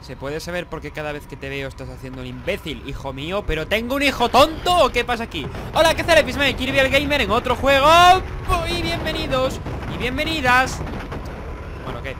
¿Se puede saber por qué cada vez que te veo estás haciendo un imbécil, hijo mío? ¿Pero tengo un hijo tonto o qué pasa aquí? Hola, ¿qué tal? Epismay, Kirby el Gamer en otro juego Y bienvenidos y bienvenidas Bueno, ¿qué?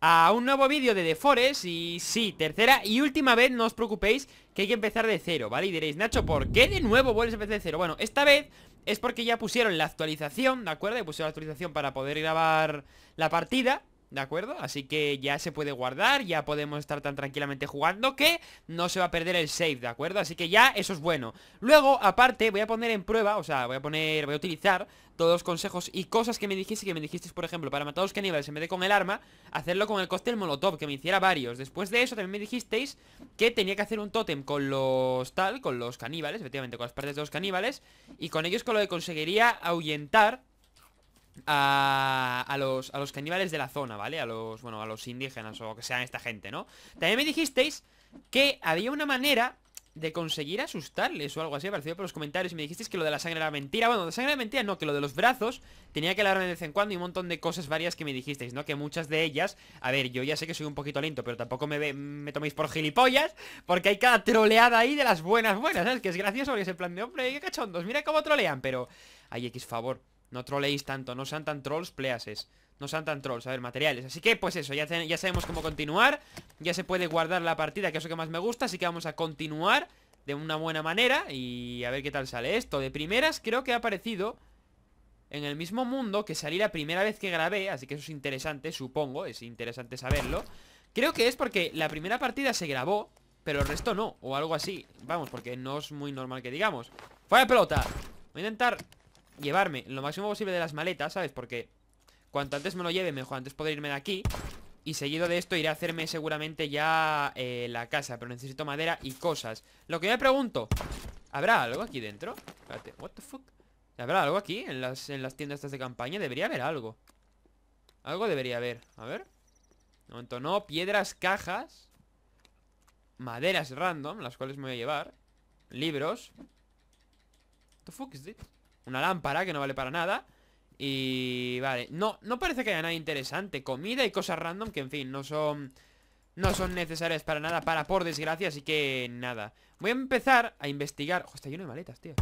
A un nuevo vídeo de The Forest Y sí, tercera y última vez, no os preocupéis Que hay que empezar de cero, ¿vale? Y diréis, Nacho, ¿por qué de nuevo vuelves a empezar de cero? Bueno, esta vez es porque ya pusieron la actualización, ¿de acuerdo? Y pusieron la actualización para poder grabar la partida ¿De acuerdo? Así que ya se puede guardar, ya podemos estar tan tranquilamente jugando que no se va a perder el save, ¿de acuerdo? Así que ya eso es bueno. Luego, aparte, voy a poner en prueba, o sea, voy a poner, voy a utilizar todos los consejos y cosas que me dijiste, que me dijisteis, por ejemplo, para matar a los caníbales en vez de con el arma, hacerlo con el cóctel molotov, que me hiciera varios. Después de eso también me dijisteis que tenía que hacer un tótem con los tal, con los caníbales, efectivamente, con las partes de los caníbales, y con ellos con lo que conseguiría ahuyentar a, a, los, a los caníbales de la zona, ¿vale? A los, bueno, a los indígenas o que sean esta gente, ¿no? También me dijisteis que había una manera de conseguir asustarles o algo así, apareció por los comentarios y me dijisteis que lo de la sangre era mentira. Bueno, de sangre era mentira, no, que lo de los brazos tenía que hablar de vez en cuando y un montón de cosas varias que me dijisteis, ¿no? Que muchas de ellas, a ver, yo ya sé que soy un poquito lento, pero tampoco me, me toméis por gilipollas, porque hay cada troleada ahí de las buenas buenas, ¿sabes? Que es gracioso porque es el plan de, hombre, qué cachondos, mira cómo trolean, pero ay X favor. No troleéis tanto, no sean tan trolls, pleases No sean tan trolls, a ver, materiales Así que pues eso, ya, ya sabemos cómo continuar Ya se puede guardar la partida, que es lo que más me gusta Así que vamos a continuar de una buena manera Y a ver qué tal sale esto De primeras creo que ha aparecido en el mismo mundo que salí la primera vez que grabé Así que eso es interesante, supongo Es interesante saberlo Creo que es porque la primera partida se grabó Pero el resto no, o algo así Vamos, porque no es muy normal que digamos ¡Fuera pelota! Voy a intentar llevarme lo máximo posible de las maletas, ¿sabes? Porque cuanto antes me lo lleve, mejor antes poder irme de aquí Y seguido de esto iré a hacerme seguramente ya eh, la casa Pero necesito madera y cosas Lo que me pregunto ¿Habrá algo aquí dentro? what the fuck ¿Habrá algo aquí en las, en las tiendas estas de campaña? Debería haber algo Algo debería haber, a ver De momento no, piedras, cajas Maderas random, las cuales me voy a llevar Libros What the fuck is una lámpara que no vale para nada Y vale, no, no parece que haya nada interesante Comida y cosas random que en fin, no son... No son necesarias para nada, para por desgracia, así que nada Voy a empezar a investigar Ojo, está lleno de maletas, tío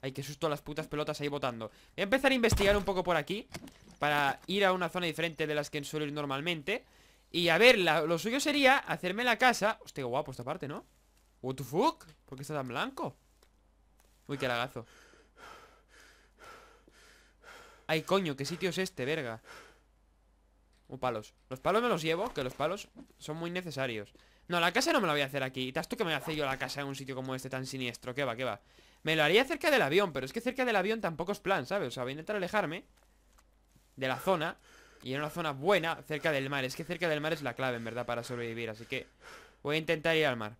Ay, qué susto las putas pelotas ahí botando Voy a empezar a investigar un poco por aquí Para ir a una zona diferente de las que suelo ir normalmente Y a ver, lo suyo sería hacerme la casa Hostia, guapo esta parte, ¿no? What the fuck? ¿Por qué está tan blanco? Uy, qué lagazo Ay, coño, ¿qué sitio es este, verga? O uh, palos Los palos me los llevo, que los palos son muy necesarios No, la casa no me la voy a hacer aquí ¿Estás tú que me la yo la casa en un sitio como este tan siniestro? ¿Qué va, qué va? Me lo haría cerca del avión Pero es que cerca del avión tampoco es plan, ¿sabes? O sea, voy a intentar alejarme De la zona Y en una zona buena, cerca del mar Es que cerca del mar es la clave, en verdad, para sobrevivir Así que voy a intentar ir al mar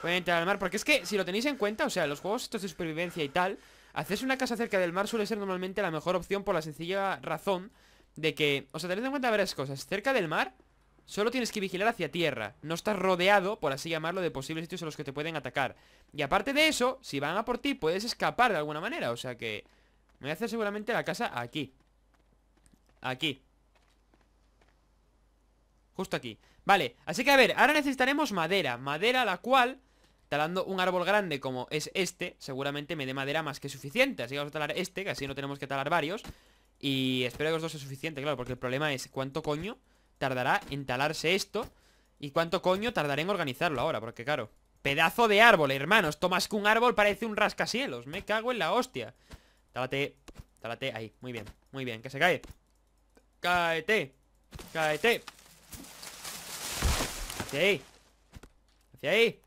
Pueden entrar al mar, porque es que si lo tenéis en cuenta, o sea, los juegos estos de supervivencia y tal, hacerse una casa cerca del mar suele ser normalmente la mejor opción por la sencilla razón de que, o sea, tened en cuenta varias cosas, cerca del mar solo tienes que vigilar hacia tierra, no estás rodeado, por así llamarlo, de posibles sitios a los que te pueden atacar. Y aparte de eso, si van a por ti, puedes escapar de alguna manera, o sea que me voy a hacer seguramente la casa aquí. Aquí. Justo aquí Vale, así que a ver, ahora necesitaremos madera Madera la cual talando un árbol grande como es este, seguramente me dé madera más que suficiente. Así que vamos a talar este, que así no tenemos que talar varios. Y espero que los dos sea suficiente, claro, porque el problema es cuánto coño tardará en talarse esto y cuánto coño tardaré en organizarlo ahora, porque claro, pedazo de árbol, hermanos, tomas que un árbol parece un rascacielos, me cago en la hostia. Tálate, talate. ahí, muy bien, muy bien, que se cae. caete cáete. Hacia ahí. Hacia ahí.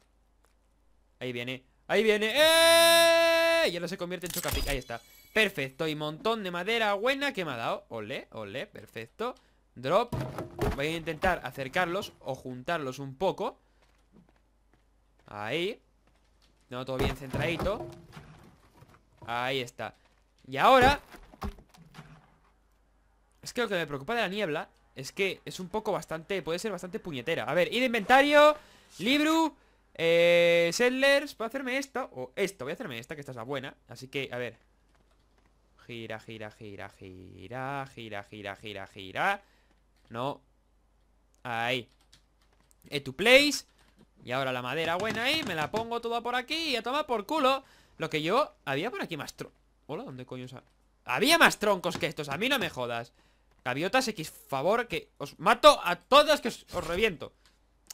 Ahí viene, ahí viene ¡eh! y Ya no se convierte en chocapic, ahí está Perfecto, y montón de madera buena que me ha dado Ole, ole, perfecto Drop Voy a intentar acercarlos o juntarlos un poco Ahí No, todo bien centradito Ahí está Y ahora Es que lo que me preocupa de la niebla Es que es un poco bastante Puede ser bastante puñetera A ver, ir inventario libru eh, settlers, a hacerme esta O esto, voy a hacerme esta, que esta es la buena Así que, a ver Gira, gira, gira, gira Gira, gira, gira, gira No Ahí E to place Y ahora la madera buena ahí Me la pongo toda por aquí Y a tomar por culo Lo que yo... Había por aquí más troncos Hola, ¿dónde coño está? Había más troncos que estos A mí no me jodas Gaviotas X, favor que... Os mato a todas que os reviento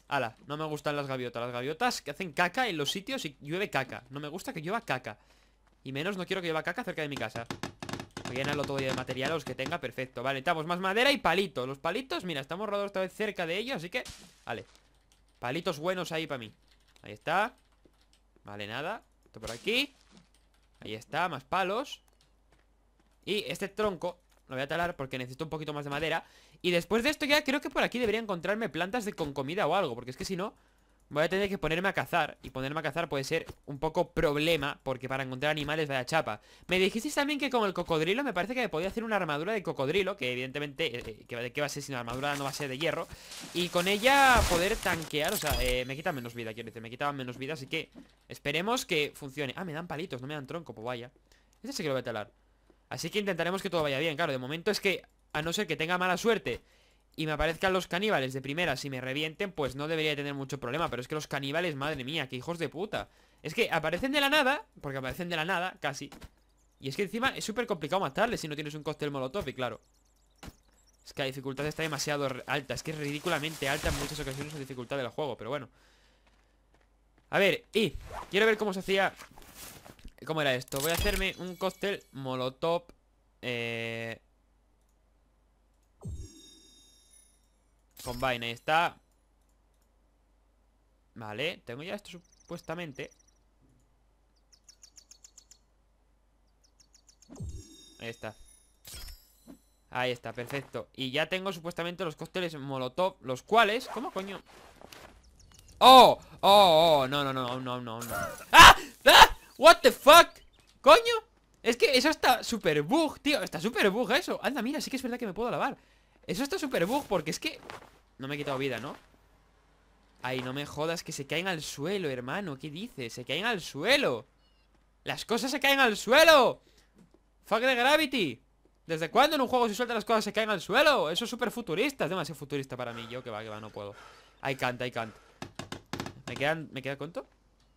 Ala, no me gustan las gaviotas Las gaviotas que hacen caca en los sitios y llueve caca No me gusta que llueva caca Y menos no quiero que llueva caca cerca de mi casa Voy a llenarlo todo de material los que tenga, perfecto Vale, necesitamos más madera y palitos Los palitos, mira, estamos rodados otra vez cerca de ellos Así que, vale Palitos buenos ahí para mí Ahí está Vale, nada Esto por aquí Ahí está, más palos Y este tronco lo voy a talar porque necesito un poquito más de madera Y después de esto ya creo que por aquí debería encontrarme plantas de, con comida o algo Porque es que si no, voy a tener que ponerme a cazar Y ponerme a cazar puede ser un poco problema Porque para encontrar animales vaya chapa Me dijisteis también que con el cocodrilo me parece que me podía hacer una armadura de cocodrilo Que evidentemente, eh, eh, ¿de qué va a ser? Si la armadura no va a ser de hierro Y con ella poder tanquear, o sea, eh, me quita menos vida, quiero decir Me quitaba menos vida, así que esperemos que funcione Ah, me dan palitos, no me dan tronco, pues vaya Este sí que lo voy a talar Así que intentaremos que todo vaya bien, claro De momento es que, a no ser que tenga mala suerte Y me aparezcan los caníbales de primera Si me revienten, pues no debería tener mucho problema Pero es que los caníbales, madre mía, qué hijos de puta Es que aparecen de la nada Porque aparecen de la nada, casi Y es que encima es súper complicado matarles Si no tienes un cóctel molotov, y claro Es que la dificultad está demasiado alta Es que es ridículamente alta en muchas ocasiones La dificultad del juego, pero bueno a ver, y quiero ver cómo se hacía ¿Cómo era esto? Voy a hacerme un cóctel molotov eh... Combine, ahí está Vale, tengo ya esto supuestamente Ahí está Ahí está, perfecto Y ya tengo supuestamente los cócteles molotov Los cuales... ¿Cómo coño? ¡Oh! ¡Oh! ¡Oh! No, no, no, no, no, no ¡Ah! What the fuck Coño Es que eso está super bug, tío Está super bug eso Anda, mira, sí que es verdad que me puedo lavar Eso está super bug porque es que No me he quitado vida, ¿no? Ay, no me jodas que se caen al suelo, hermano ¿Qué dices? Se caen al suelo Las cosas se caen al suelo Fuck the gravity ¿Desde cuándo en un juego se sueltan las cosas se caen al suelo? Eso es súper futurista, es demasiado futurista para mí Yo que va, que va, no puedo I canta, I canta. ¿Me quedan, me queda cuánto?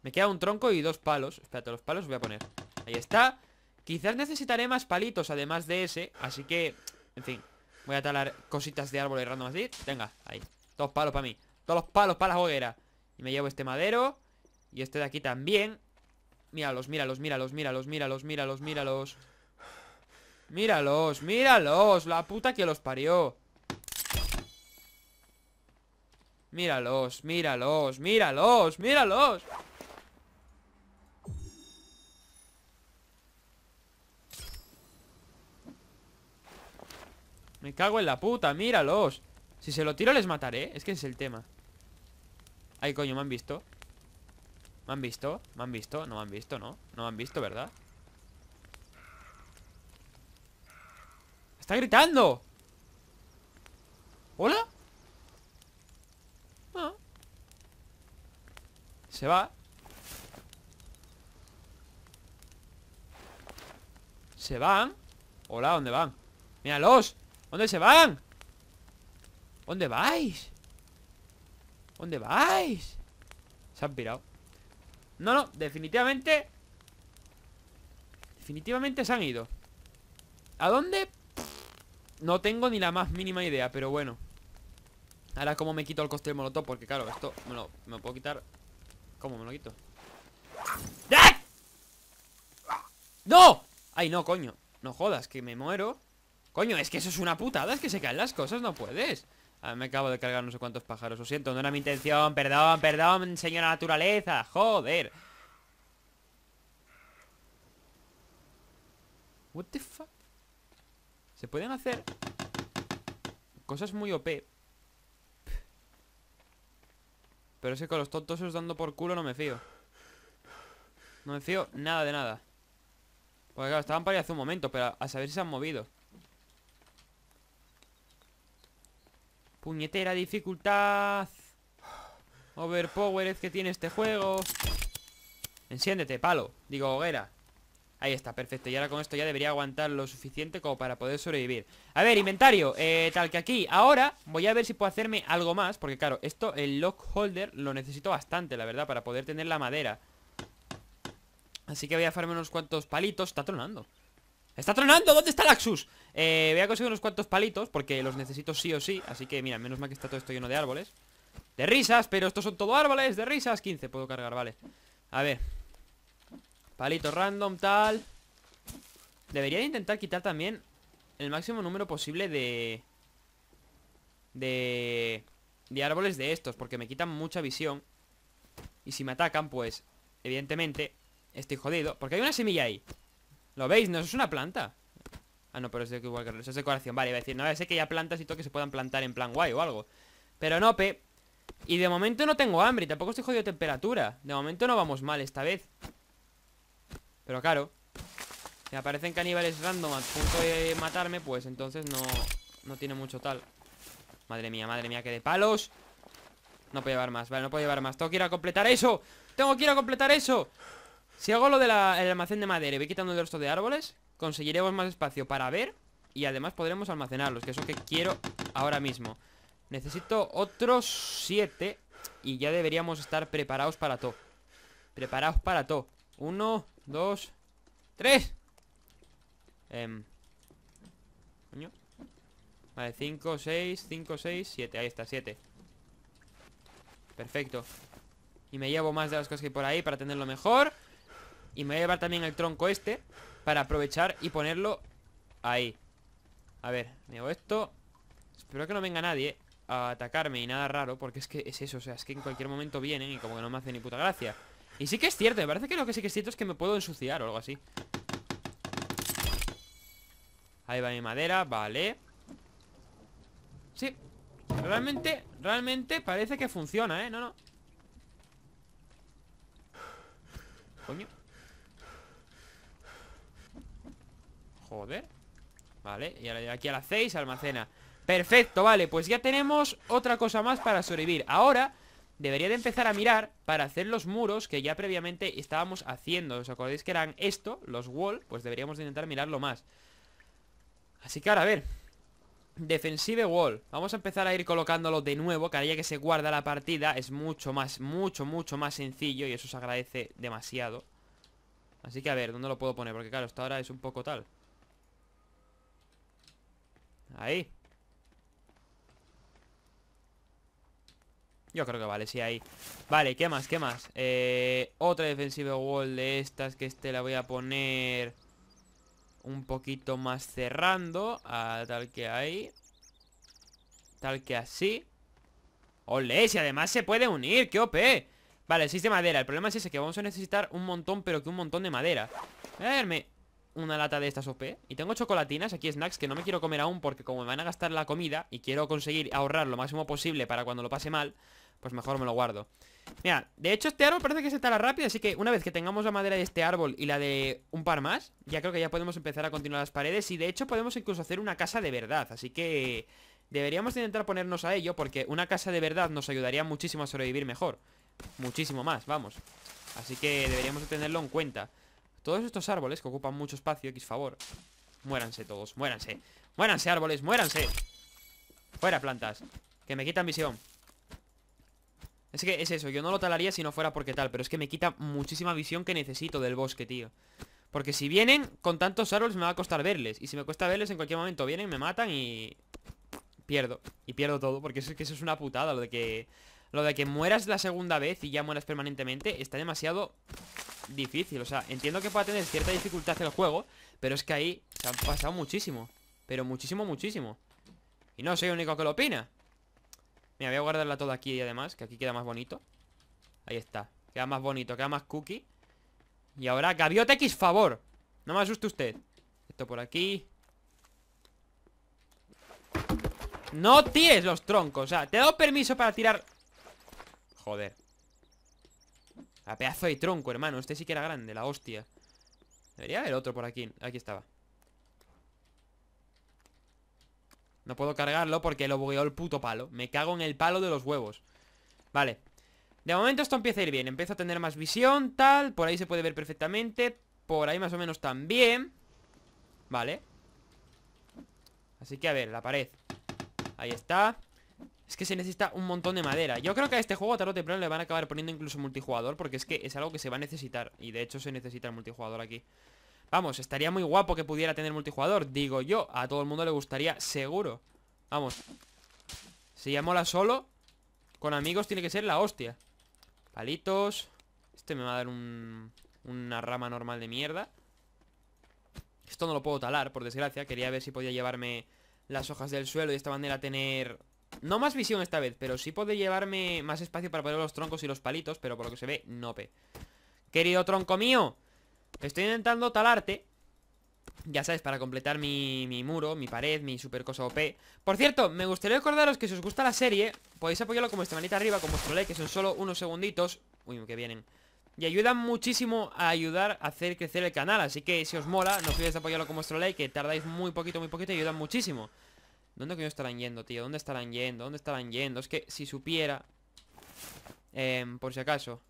Me queda un tronco y dos palos Espérate, los palos los voy a poner Ahí está Quizás necesitaré más palitos además de ese Así que, en fin Voy a talar cositas de árboles random así Venga, ahí Dos palos para mí Todos los palos para la hoguera Y me llevo este madero Y este de aquí también Míralos, míralos, míralos, míralos, míralos, míralos, míralos Míralos, míralos La puta que los parió Míralos, míralos, míralos, míralos Me cago en la puta, míralos Si se lo tiro les mataré, es que ese es el tema Ay, coño, me han visto ¿Me han visto? ¿Me han visto? No me han visto, ¿no? No me han visto, ¿verdad? ¡Está gritando! ¿Hola? Ah. Se va Se van Hola, ¿dónde van? ¡Míralos! ¿Dónde se van? ¿Dónde vais? ¿Dónde vais? Se han pirado No, no, definitivamente Definitivamente se han ido ¿A dónde? No tengo ni la más mínima idea, pero bueno Ahora cómo me quito el coste del molotov Porque claro, esto me lo, me puedo quitar ¿Cómo me lo quito? ¡Ah! ¡No! Ay, no, coño No jodas, que me muero Coño, es que eso es una putada, es que se caen las cosas, no puedes ver, ah, me acabo de cargar no sé cuántos pájaros, lo siento, no era mi intención Perdón, perdón, señora naturaleza Joder What the fuck Se pueden hacer Cosas muy OP Pero es que con los tontos dando por culo no me fío No me fío nada de nada Porque claro, estaban para hace un momento Pero a saber si se han movido Puñetera dificultad Es que tiene este juego Enciéndete, palo Digo, hoguera Ahí está, perfecto, y ahora con esto ya debería aguantar lo suficiente como para poder sobrevivir A ver, inventario, eh, tal que aquí Ahora voy a ver si puedo hacerme algo más Porque claro, esto, el lock holder Lo necesito bastante, la verdad, para poder tener la madera Así que voy a farme unos cuantos palitos Está tronando Está tronando, ¿dónde está Laxus? Eh, voy a conseguir unos cuantos palitos porque los necesito sí o sí Así que mira, menos mal que está todo esto lleno de árboles De risas, pero estos son todo árboles De risas, 15 puedo cargar, vale A ver Palitos random, tal Debería intentar quitar también El máximo número posible de De De árboles de estos Porque me quitan mucha visión Y si me atacan, pues Evidentemente Estoy jodido Porque hay una semilla ahí ¿Lo veis? No, es una planta Ah, no, pero es de igual que es decoración Vale, iba a decir, no, sé que ya plantas y todo que se puedan plantar en plan guay o algo Pero no, pe Y de momento no tengo hambre y tampoco estoy jodido de temperatura De momento no vamos mal esta vez Pero claro Si aparecen caníbales random A punto de matarme Pues entonces no, no tiene mucho tal Madre mía, madre mía, que de palos No puedo llevar más, vale, no puedo llevar más Tengo que ir a completar eso Tengo que ir a completar eso Si hago lo del almacén de madera y voy quitando el resto de árboles Conseguiremos más espacio para ver Y además podremos almacenarlos Que es lo que quiero ahora mismo Necesito otros siete Y ya deberíamos estar preparados para todo Preparados para todo Uno, dos, tres em, coño. Vale, 5, 6, 5, 6, 7 Ahí está, 7 Perfecto Y me llevo más de las cosas que hay por ahí para tenerlo mejor Y me voy a llevar también el tronco este para aprovechar y ponerlo ahí A ver, me hago esto Espero que no venga nadie a atacarme y nada raro Porque es que es eso, o sea, es que en cualquier momento vienen y como que no me hace ni puta gracia Y sí que es cierto, me parece que lo que sí que es cierto es que me puedo ensuciar o algo así Ahí va mi madera, vale Sí Realmente, realmente parece que funciona, ¿eh? No, no Coño Joder Vale, y ahora aquí a la 6 almacena Perfecto, vale, pues ya tenemos otra cosa más para sobrevivir Ahora debería de empezar a mirar para hacer los muros que ya previamente estábamos haciendo ¿Os acordáis que eran esto? Los wall, pues deberíamos de intentar mirarlo más Así que ahora, a ver Defensive wall Vamos a empezar a ir colocándolo de nuevo Cada día que se guarda la partida es mucho más, mucho, mucho más sencillo Y eso se agradece demasiado Así que a ver, ¿dónde lo puedo poner? Porque claro, hasta ahora es un poco tal Ahí Yo creo que vale, sí, ahí Vale, ¿qué más? ¿Qué más? Eh, otra defensiva wall de estas Que este la voy a poner Un poquito más cerrando Tal que ahí Tal que así ¡Ole! Si además se puede unir, ¡qué OP! Vale, 6 de madera El problema es ese, que vamos a necesitar un montón Pero que un montón de madera A verme una lata de estas OP Y tengo chocolatinas, aquí snacks que no me quiero comer aún Porque como me van a gastar la comida Y quiero conseguir ahorrar lo máximo posible para cuando lo pase mal Pues mejor me lo guardo Mira, de hecho este árbol parece que se tala rápido Así que una vez que tengamos la madera de este árbol Y la de un par más Ya creo que ya podemos empezar a continuar las paredes Y de hecho podemos incluso hacer una casa de verdad Así que deberíamos intentar ponernos a ello Porque una casa de verdad nos ayudaría muchísimo a sobrevivir mejor Muchísimo más, vamos Así que deberíamos tenerlo en cuenta todos estos árboles que ocupan mucho espacio, X favor Muéranse todos, muéranse Muéranse árboles, muéranse Fuera plantas, que me quitan visión Es que es eso, yo no lo talaría si no fuera porque tal Pero es que me quita muchísima visión que necesito del bosque, tío Porque si vienen con tantos árboles me va a costar verles Y si me cuesta verles en cualquier momento vienen, me matan y... Pierdo, y pierdo todo Porque es que eso es una putada Lo de que lo de que mueras la segunda vez y ya mueras permanentemente está demasiado difícil. O sea, entiendo que pueda tener cierta dificultad el juego, pero es que ahí se han pasado muchísimo. Pero muchísimo, muchísimo. Y no soy el único que lo opina. Mira, voy a guardarla toda aquí y además, que aquí queda más bonito. Ahí está. Queda más bonito, queda más cookie. Y ahora, gaviota X, favor. No me asuste usted. Esto por aquí. No tires los troncos. O sea, te he dado permiso para tirar Joder A pedazo de tronco, hermano Este sí que era grande, la hostia Debería haber otro por aquí Aquí estaba No puedo cargarlo porque lo bugueó el puto palo Me cago en el palo de los huevos Vale De momento esto empieza a ir bien Empiezo a tener más visión, tal Por ahí se puede ver perfectamente Por ahí más o menos también Vale Así que a ver, la pared Ahí está es que se necesita un montón de madera Yo creo que a este juego tarde o temprano le van a acabar poniendo incluso multijugador Porque es que es algo que se va a necesitar Y de hecho se necesita el multijugador aquí Vamos, estaría muy guapo que pudiera tener multijugador Digo yo, a todo el mundo le gustaría, seguro Vamos Si ya mola solo Con amigos tiene que ser la hostia Palitos Este me va a dar una rama normal de mierda Esto no lo puedo talar, por desgracia Quería ver si podía llevarme las hojas del suelo y esta bandera tener no más visión esta vez, pero sí puede llevarme más espacio para poner los troncos y los palitos Pero por lo que se ve, no pe Querido tronco mío Estoy intentando talarte ya sabes, para completar mi, muro, mi pared, mi super cosa OP Por cierto, me gustaría recordaros que si os gusta la serie Podéis apoyarlo con vuestra manita arriba, con vuestro like Que son solo unos segunditos Uy, que vienen Y ayudan muchísimo a ayudar a hacer crecer el canal Así que si os mola, no olvidéis apoyarlo con vuestro like Que tardáis muy poquito, muy poquito y ayudan muchísimo ¿Dónde que no estarán yendo, tío? ¿Dónde estarán yendo? ¿Dónde estarán yendo? Es que si supiera... Em, por si acaso.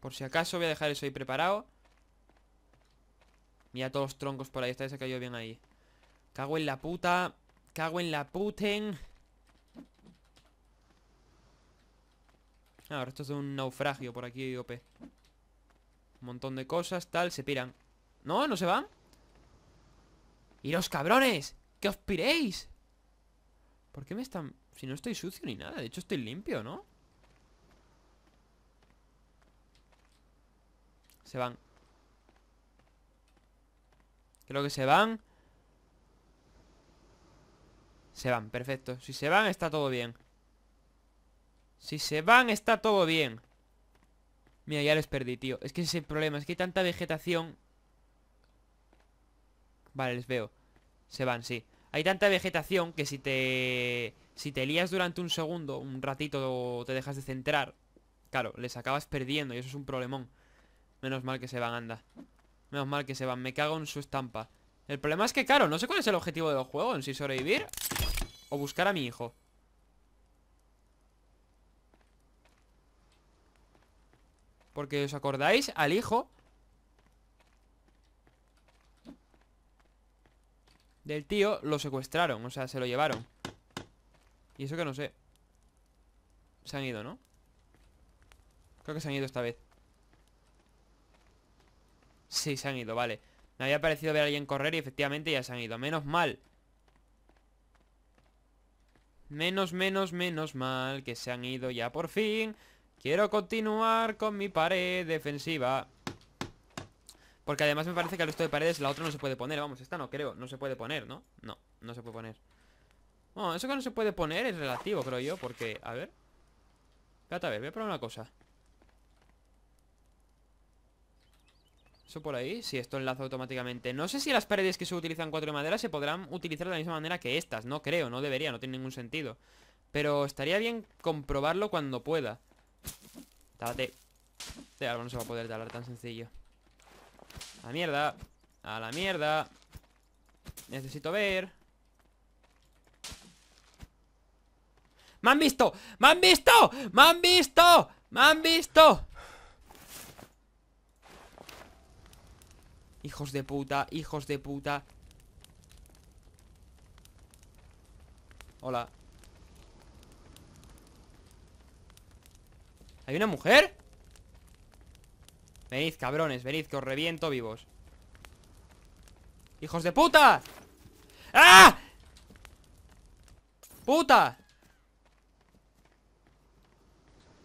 Por si acaso voy a dejar eso ahí preparado. Mira todos los troncos por ahí. está vez se cayó bien ahí. Cago en la puta. Cago en la puten. Ahora, esto es un naufragio por aquí, OP. Un montón de cosas, tal, se piran. ¿No? ¿No se van? ¡Y los cabrones! ¡Que os piréis! ¿Por qué me están...? Si no estoy sucio ni nada, de hecho estoy limpio, ¿no? Se van Creo que se van Se van, perfecto Si se van está todo bien si se van, está todo bien. Mira, ya les perdí, tío. Es que ese es el problema. Es que hay tanta vegetación. Vale, les veo. Se van, sí. Hay tanta vegetación que si te... Si te lías durante un segundo, un ratito, te dejas de centrar. Claro, les acabas perdiendo y eso es un problemón. Menos mal que se van, anda. Menos mal que se van. Me cago en su estampa. El problema es que, claro, no sé cuál es el objetivo del juego en si sobrevivir o buscar a mi hijo. Porque, ¿os acordáis? Al hijo Del tío lo secuestraron O sea, se lo llevaron Y eso que no sé Se han ido, ¿no? Creo que se han ido esta vez Sí, se han ido, vale Me había parecido ver a alguien correr y efectivamente ya se han ido Menos mal Menos, menos, menos mal Que se han ido ya por fin Quiero continuar con mi pared defensiva Porque además me parece que al resto de paredes la otra no se puede poner Vamos, esta no creo, no se puede poner, ¿no? No, no se puede poner Bueno, eso que no se puede poner es relativo, creo yo Porque, a ver Espérate, a ver, voy a probar una cosa Eso por ahí, si esto enlaza automáticamente No sé si las paredes que se utilizan cuatro de madera Se podrán utilizar de la misma manera que estas No creo, no debería, no tiene ningún sentido Pero estaría bien comprobarlo cuando pueda Date. Este algo no se va a poder talar tan sencillo. A la mierda. A la mierda. Necesito ver. ¡Me han visto! ¡Me han visto! ¡Me han visto! ¡Me han visto! Hijos de puta, hijos de puta. Hola. ¿Hay una mujer? Venid, cabrones, venid, que os reviento vivos ¡Hijos de puta! ¡Ah! ¡Puta!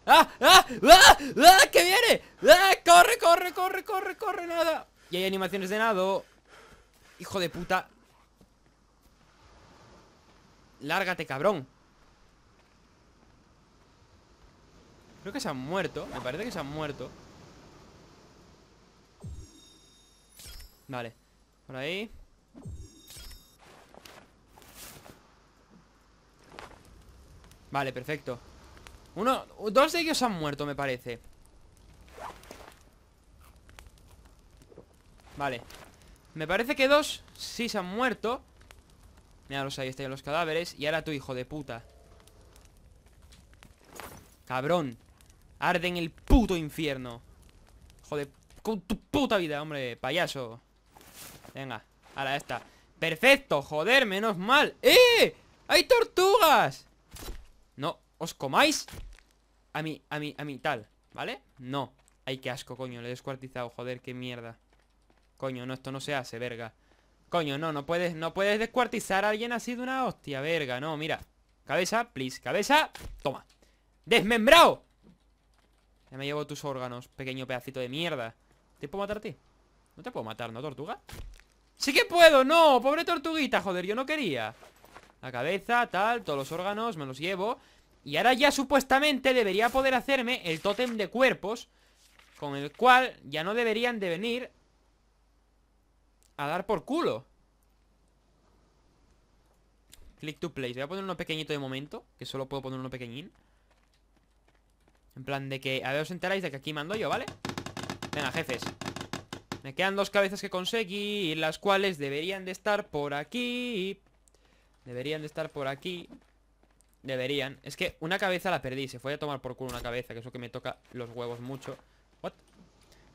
¡Ah! ¡Ah! ¡Ah! ¡Ah! ¡Que viene! ¡Ah! ¡Corre, corre, corre, corre, corre! ¡Nada! Y hay animaciones de nado ¡Hijo de puta! ¡Lárgate, cabrón! Creo que se han muerto Me parece que se han muerto Vale Por ahí Vale, perfecto Uno, dos de ellos han muerto, me parece Vale Me parece que dos sí se han muerto Míralos, ahí están los cadáveres Y ahora tú, hijo de puta Cabrón Arde en el puto infierno. Joder, con tu puta vida, hombre, payaso. Venga, ahora está Perfecto, joder, menos mal. ¡Eh! ¡Hay tortugas! No, os comáis a mí, a mí, a mí, tal, ¿vale? No. Ay, qué asco, coño, le he descuartizado, joder, qué mierda. Coño, no, esto no se hace, verga. Coño, no, no puedes, no puedes descuartizar a alguien así de una hostia, verga. No, mira. Cabeza, please, cabeza, toma. ¡Desmembrado! Ya me llevo tus órganos, pequeño pedacito de mierda ¿Te puedo matarte? No te puedo matar, ¿no, tortuga? ¡Sí que puedo! ¡No! ¡Pobre tortuguita, joder! Yo no quería La cabeza, tal, todos los órganos Me los llevo Y ahora ya supuestamente debería poder hacerme el tótem de cuerpos Con el cual ya no deberían de venir A dar por culo Click to place Voy a poner uno pequeñito de momento Que solo puedo poner uno pequeñín en plan de que, a ver, os enteráis de que aquí mando yo, ¿vale? Venga, jefes Me quedan dos cabezas que conseguí Las cuales deberían de estar por aquí Deberían de estar por aquí Deberían Es que una cabeza la perdí Se fue a tomar por culo una cabeza Que lo que me toca los huevos mucho What?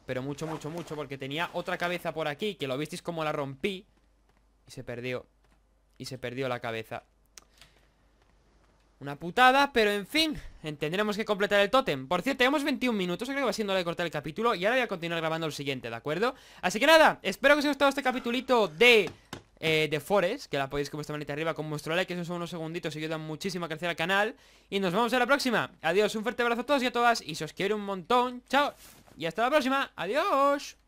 Pero mucho, mucho, mucho Porque tenía otra cabeza por aquí Que lo visteis como la rompí Y se perdió Y se perdió la cabeza una putada, pero en fin Tendremos que completar el tótem Por cierto, llevamos 21 minutos, creo que va siendo hora de cortar el capítulo Y ahora voy a continuar grabando el siguiente, ¿de acuerdo? Así que nada, espero que os haya gustado este capítulito de... Eh, de Forest, que la podéis con vuestra manita arriba con vuestro like, que son unos segunditos y ayudan muchísimo a crecer al canal. Y nos vemos en la próxima. Adiós, un fuerte abrazo a todos y a todas, y se os quiero un montón, chao. Y hasta la próxima, adiós.